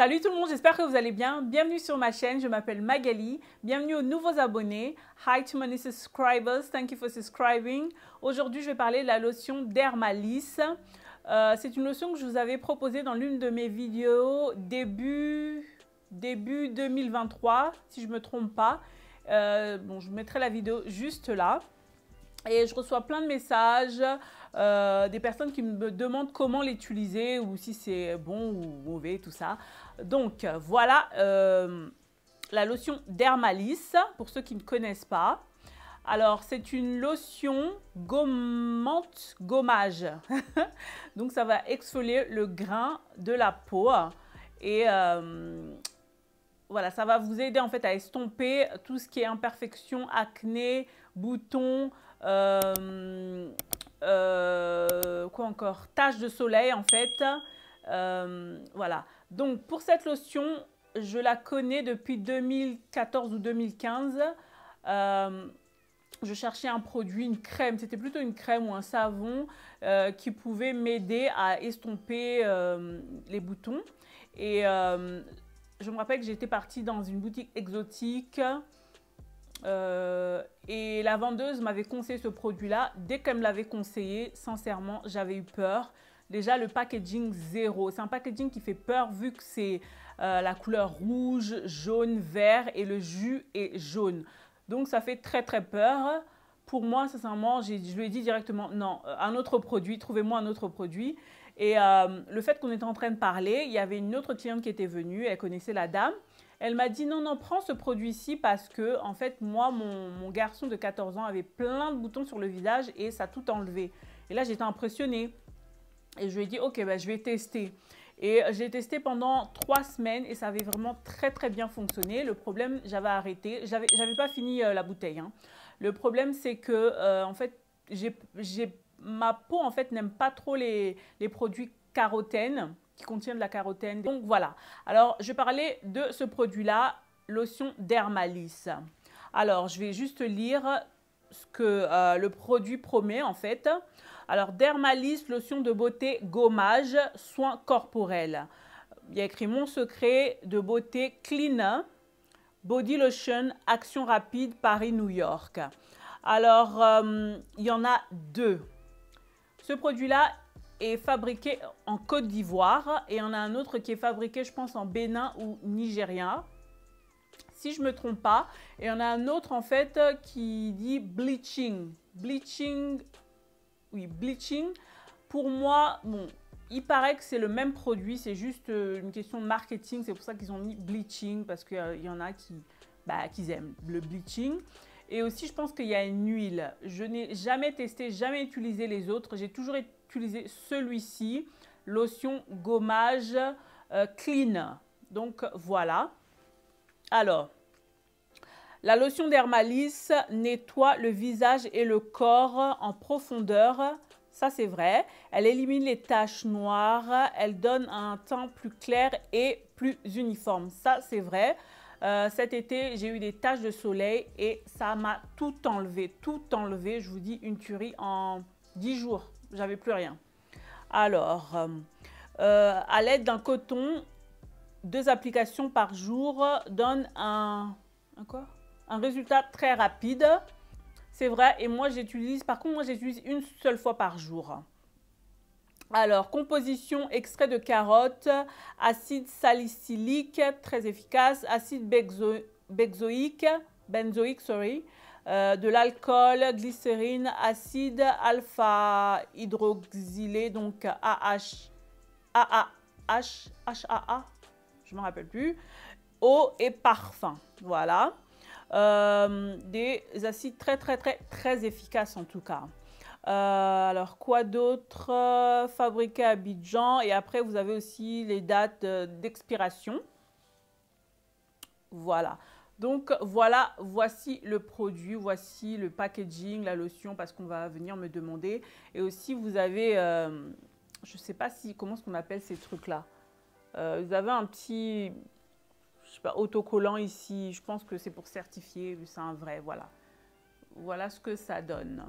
Salut tout le monde, j'espère que vous allez bien. Bienvenue sur ma chaîne, je m'appelle Magali. Bienvenue aux nouveaux abonnés. Hi to my new subscribers, thank you for subscribing. Aujourd'hui, je vais parler de la lotion Dermalis. Euh, c'est une lotion que je vous avais proposée dans l'une de mes vidéos début, début 2023, si je ne me trompe pas. Euh, bon, je mettrai la vidéo juste là. Et je reçois plein de messages, euh, des personnes qui me demandent comment l'utiliser ou si c'est bon ou mauvais, tout ça. Donc voilà euh, la lotion Dermalis pour ceux qui ne connaissent pas. Alors c'est une lotion gommante gommage. Donc ça va exfolier le grain de la peau et euh, voilà, ça va vous aider en fait à estomper tout ce qui est imperfection, acné, boutons, euh, euh, quoi encore Tache de soleil, en fait. Euh, voilà. Donc, pour cette lotion, je la connais depuis 2014 ou 2015. je cherchais un produit, une crème, c'était plutôt une crème ou un savon qui pouvait m'aider à estomper les boutons. Et je me rappelle que j'étais partie dans une boutique exotique euh, et la vendeuse m'avait conseillé ce produit-là. Dès qu'elle me l'avait conseillé, sincèrement, j'avais eu peur. Déjà, le packaging zéro. C'est un packaging qui fait peur vu que c'est euh, la couleur rouge, jaune, vert et le jus est jaune. Donc, ça fait très, très peur. Pour moi, sincèrement, je lui ai dit directement, non, euh, un autre produit, trouvez-moi un autre produit. Et le fait qu'on était en train de parler, il y avait une autre cliente qui était venue, elle connaissait la dame. Elle m'a dit non, non, prends ce produit-ci parce que, en fait, moi, mon, garçon de 14 ans avait plein de boutons sur le visage et ça tout enlevé. Et là, j'étais impressionnée. Et je lui ai dit, ok, bah, je vais tester. Et j'ai testé pendant trois semaines et ça avait vraiment très très bien fonctionné. Le problème, j'avais arrêté, j'avais pas fini euh, la bouteille. Hein. Le problème, c'est que euh, en fait, j'ai ma peau en fait n'aime pas trop les, les produits carotènes contient de la carotène. Donc voilà. Alors, je parlais de ce produit-là, lotion Dermalis. Alors, je vais juste lire ce que euh, le produit promet en fait. Alors, Dermalis, lotion de beauté, gommage, soins corporels. Il y a écrit mon secret de beauté clean, body lotion, action rapide, Paris-New York. Alors, euh, il y en a deux. Ce produit-là, est fabriqué en Côte d'Ivoire et on a un autre qui est fabriqué, je pense, en Bénin ou Nigeria. Si je me trompe pas. Et on a un autre, en fait, qui dit bleaching. Bleaching. Oui, bleaching. Pour moi, bon, il paraît que c'est le même produit. C'est juste euh, une question de marketing. C'est pour ça qu'ils ont mis bleaching parce qu'il y en a qui, bah, qui aiment le bleaching. Et aussi, je pense qu'il y a une huile. Je n'ai jamais testé, jamais utilisé les autres. J'ai toujours été utiliser celui-ci, lotion gommage euh, clean. Donc voilà. Alors, la lotion d'Hermalis nettoie le visage et le corps en profondeur. Ça, c'est vrai. Elle élimine les taches noires. Elle donne un teint plus clair et plus uniforme. Ça, c'est vrai. Euh, cet été, j'ai eu des taches de soleil et ça m'a tout enlevé. Tout enlevé. Je vous dis, une tuerie en 10 jours j'avais plus rien. Alors, euh, euh, à l'aide d'un coton, deux applications par jour donnent un, résultat très rapide. C'est vrai, et moi j'utilise, par contre, moi j'utilise une seule fois par jour. Alors, composition, extrait de carotte, acide salicylique, très efficace, acide benzoïque, benzoïque, sorry, euh, de l'alcool, glycérine, acide alpha-hydroxylé, donc AH, AAH, HAA, je ne me rappelle plus, eau et parfum. Voilà. Euh, des acides très, très, très, très efficaces en tout cas. Euh, alors, quoi d'autre fabriquer à Abidjan. Et après, vous avez aussi les dates d'expiration. Voilà. Donc voilà, voici le produit, voici le packaging, la lotion, parce qu'on va venir me demander. Et aussi, vous avez, euh, je ne sais pas si, comment ce qu'on appelle ces trucs-là euh, Vous avez un petit, autocollant ici. Je pense que c'est pour certifier, c'est un vrai, voilà. Voilà ce que ça donne.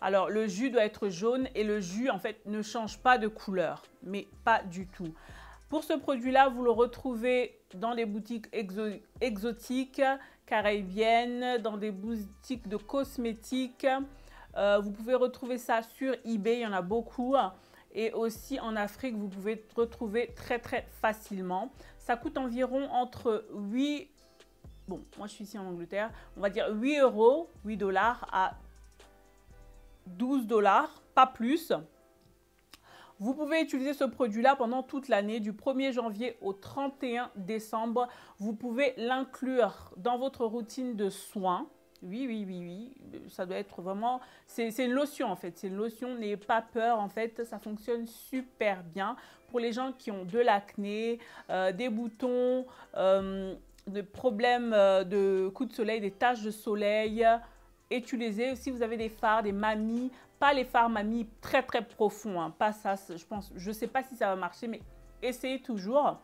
Alors, le jus doit être jaune et le jus, en fait, ne change pas de couleur, mais pas du tout. Pour ce produit-là, vous le retrouvez dans les boutiques exotiques viennent, dans des boutiques de cosmétiques. Euh, vous pouvez retrouver ça sur eBay, il y en a beaucoup. Et aussi en Afrique, vous pouvez retrouver très très facilement. Ça coûte environ entre 8, bon, moi je suis ici en Angleterre, on va dire 8 euros, 8 dollars à 12 dollars, pas plus. Vous pouvez utiliser ce produit-là pendant toute l'année, du 1er janvier au 31 décembre. Vous pouvez l'inclure dans votre routine de soins. Oui, oui, oui, oui. Ça doit être vraiment. C'est une lotion en fait. C'est une lotion, n'ayez pas peur en fait. Ça fonctionne super bien pour les gens qui ont de l'acné, euh, des boutons, euh, des problèmes euh, de coups de soleil, des taches de soleil utilisez, si vous avez des fards, des mamies, pas les fards mamies très très profonds, hein, pas ça, je pense, je sais pas si ça va marcher, mais essayez toujours.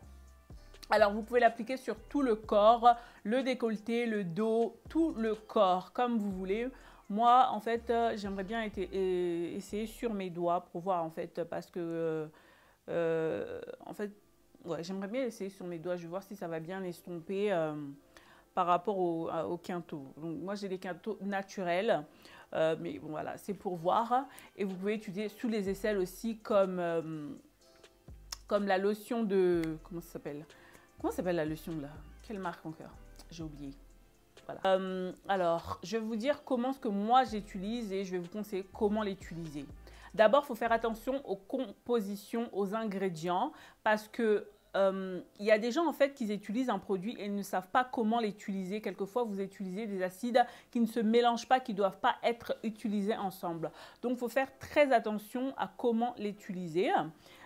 Alors vous pouvez l'appliquer sur tout le corps, le décolleté, le dos, tout le corps, comme vous voulez. Moi, en fait, euh, j'aimerais bien euh, essayer sur mes doigts pour voir, en fait, parce que, euh, en fait, j'aimerais bien essayer sur mes doigts. Je vais voir si ça va bien estomper par rapport au, au quinto. Donc moi j'ai des quintaux naturels, euh, mais bon voilà, c'est pour voir. Et vous pouvez étudier sous les aisselles aussi comme, euh, comme la lotion de... Comment ça s'appelle Comment s'appelle la lotion là Quelle marque encore J'ai oublié. Voilà. Euh, alors, je vais vous dire comment ce que moi j'utilise et je vais vous conseiller comment l'utiliser. D'abord, il faut faire attention aux compositions, aux ingrédients, parce que euh, il y a des gens en fait qui utilisent un produit et ne savent pas comment l'utiliser. Quelquefois, vous utilisez des acides qui ne se mélangent pas, qui ne doivent pas être utilisés ensemble. Donc, il faut faire très attention à comment l'utiliser.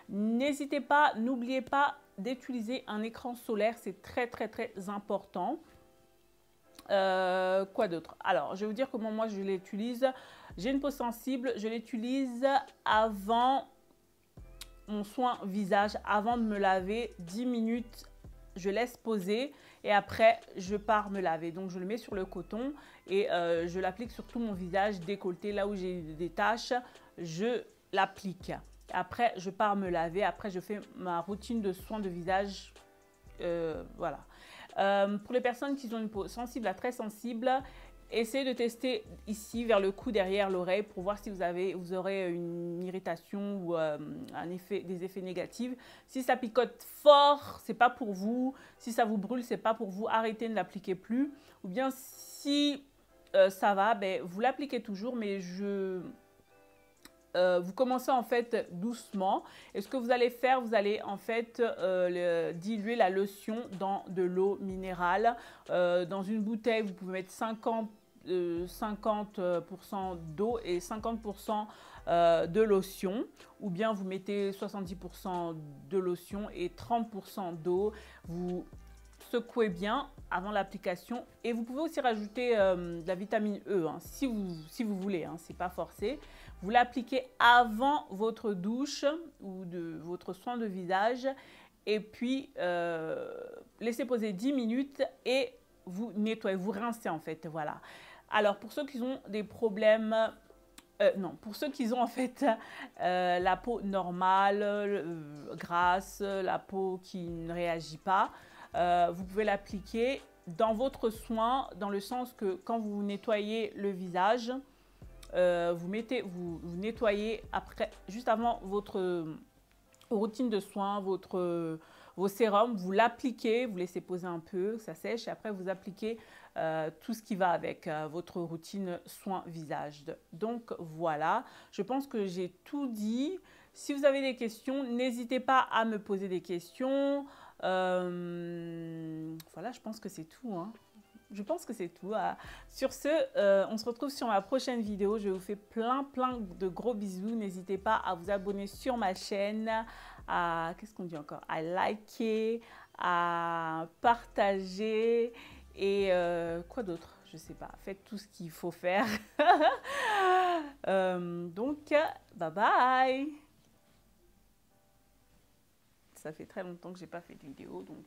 N'hésitez pas, n'oubliez pas d'utiliser un écran solaire, c'est très très très important. Euh, quoi d'autre Alors, je vais vous dire comment moi je l'utilise. J'ai une peau sensible, je l'utilise avant mon soin visage avant de me laver 10 minutes je laisse poser et après je pars me laver. Donc je le mets sur le coton et euh, je l'applique sur tout mon visage décolleté, là où j'ai des taches, je l'applique. Après je pars me laver, après je fais ma routine de soins de visage, euh, voilà. Euh, pour les personnes qui ont une peau sensible à très sensible, essayez de tester ici vers le cou derrière l'oreille pour voir si vous, avez, vous aurez une irritation ou euh, un effet, des effets négatifs. Si ça picote fort, c'est pas pour vous. Si ça vous brûle, c'est pas pour vous. Arrêtez, ne l'appliquer plus. Ou bien si euh, ça va, ben, vous l'appliquez toujours, mais je euh, vous commencez en fait doucement. Et ce que vous allez faire, vous allez en fait euh, diluer la lotion dans de l'eau minérale. Euh, dans une bouteille, vous pouvez mettre 50%, d'eau et 50% de lotion ou bien vous mettez 70% de lotion et 30% d'eau. Vous secouez bien avant l'application et vous pouvez aussi rajouter de la vitamine E hein, si, vous, si vous voulez, hein, c'est pas forcé. Vous l'appliquez avant votre douche ou de votre soin de visage et puis euh, laissez poser 10 minutes et vous nettoyez, vous rincez en fait, voilà. Alors pour ceux qui ont des problèmes, euh, non, pour ceux qui ont en fait euh, la peau normale, grasse, la peau qui ne réagit pas, vous pouvez l'appliquer dans votre soin, dans le sens que quand vous nettoyez le visage, euh, vous, mettez, vous, nettoyez après, juste avant votre euh, routine de soins, votre, euh, vos sérums, vous l'appliquez, vous laissez poser un peu, ça sèche, et après vous appliquez tout ce qui va avec votre routine soins visage. Donc voilà, je pense que j'ai tout dit. Si vous avez des questions, n'hésitez pas à me poser des questions. voilà, je pense que c'est tout. Hein je pense que c'est tout. Ah. Sur ce, euh, on se retrouve sur ma prochaine vidéo. Je vous fais plein, plein de gros bisous. N'hésitez pas à vous abonner sur ma chaîne, à, qu'est-ce qu'on dit encore, à liker, à partager et euh, quoi d'autre je ne sais pas, faites tout ce qu'il faut faire. Euh, donc, bye bye. Ça fait très longtemps que je n'ai pas fait de vidéo, donc.